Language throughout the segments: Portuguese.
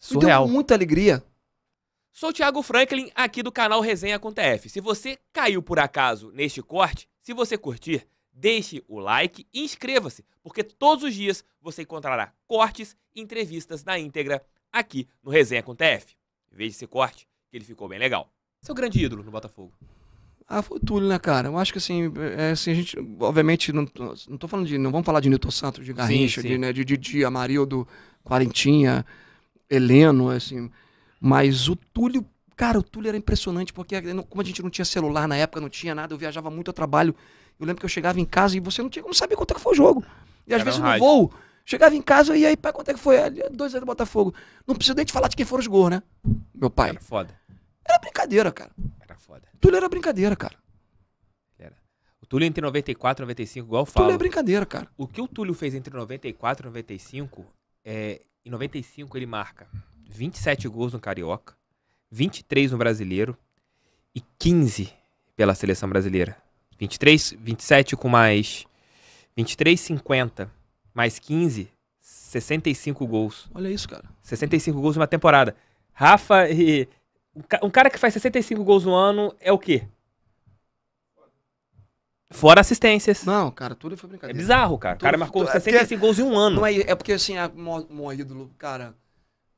Surreal. Me deu muita alegria. Sou o Thiago Franklin, aqui do canal Resenha com TF. Se você caiu por acaso neste corte, se você curtir, deixe o like e inscreva-se, porque todos os dias você encontrará cortes e entrevistas na íntegra aqui no Resenha com TF. Veja esse corte, que ele ficou bem legal. Seu grande ídolo no Botafogo? Ah, foi o Túlio, né, cara? Eu acho que assim, é, assim a gente, obviamente, não, não tô falando de. Não vamos falar de Nilton Santos, de Garrincha, sim, sim. De, né, de Didi, Amarildo, Quarentinha. Heleno, assim. Mas o Túlio, cara, o Túlio era impressionante, porque como a gente não tinha celular na época, não tinha nada, eu viajava muito a trabalho. Eu lembro que eu chegava em casa e você não tinha como saber quanto é que foi o jogo. E às era vezes um no voo, chegava em casa e aí, pai, quanto é que foi? anos do Botafogo. Não preciso nem te falar de quem foram os gols, né? Meu pai. Era foda. Era brincadeira, cara. Era foda. Túlio era brincadeira, cara. O Túlio entre 94 e 95, igual eu falo. Túlio é brincadeira, cara. O que o Túlio fez entre 94 e 95 é, em 95 ele marca 27 gols no Carioca, 23 no Brasileiro e 15 pela seleção brasileira. 23, 27 com mais 23, 50 mais 15, 65 gols. Olha isso, cara. 65 gols em uma temporada. Rafa e um cara que faz 65 gols no ano é o quê? Fora assistências. Não, cara, tudo foi brincadeira. É bizarro, cara. O cara marcou tu, 65 é gols em um ano. Não é, é porque, assim, a é mó, ídolo, cara.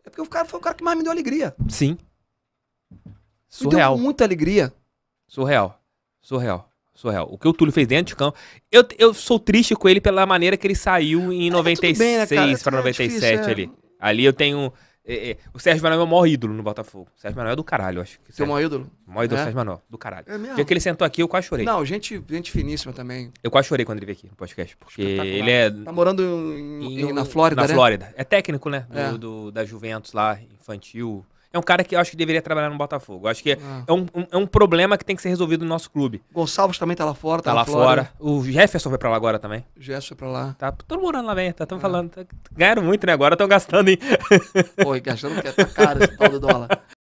É porque o cara foi o cara que mais me deu alegria. Sim. Surreal. Me deu muita alegria. Surreal. Surreal. Surreal. O que o Túlio fez dentro de campo. Eu, eu sou triste com ele pela maneira que ele saiu em é, 96 né, para é 97 difícil, é. ali. Ali eu tenho é, é, o Sérgio Manoel é o maior ídolo no Botafogo. O Sérgio Manoel é do caralho, eu acho. Que Seu maior ídolo? O maior ídolo é, é? Sérgio Manoel, do caralho. É mesmo? O dia que ele sentou aqui, eu quase chorei. Não, gente, gente finíssima também. Eu quase chorei quando ele veio aqui no podcast. Porque ele é. Tá morando em, em, na Flórida, na né? Flórida. É técnico, né? Do, é. do, da Juventus lá, infantil é um cara que eu acho que deveria trabalhar no Botafogo. Eu acho que é, ah. é um, um, é um problema que tem que ser resolvido no nosso clube. Gonçalves também tá lá fora, tá, tá lá, fora. fora. O Jefferson foi pra lá agora também. O Jefferson foi pra lá. Tá todo morando lá, bem, Tá tão é. falando. Tá, ganharam muito, né? Agora estão gastando, hein? Pô, gastando que tá caro esse pau do dólar.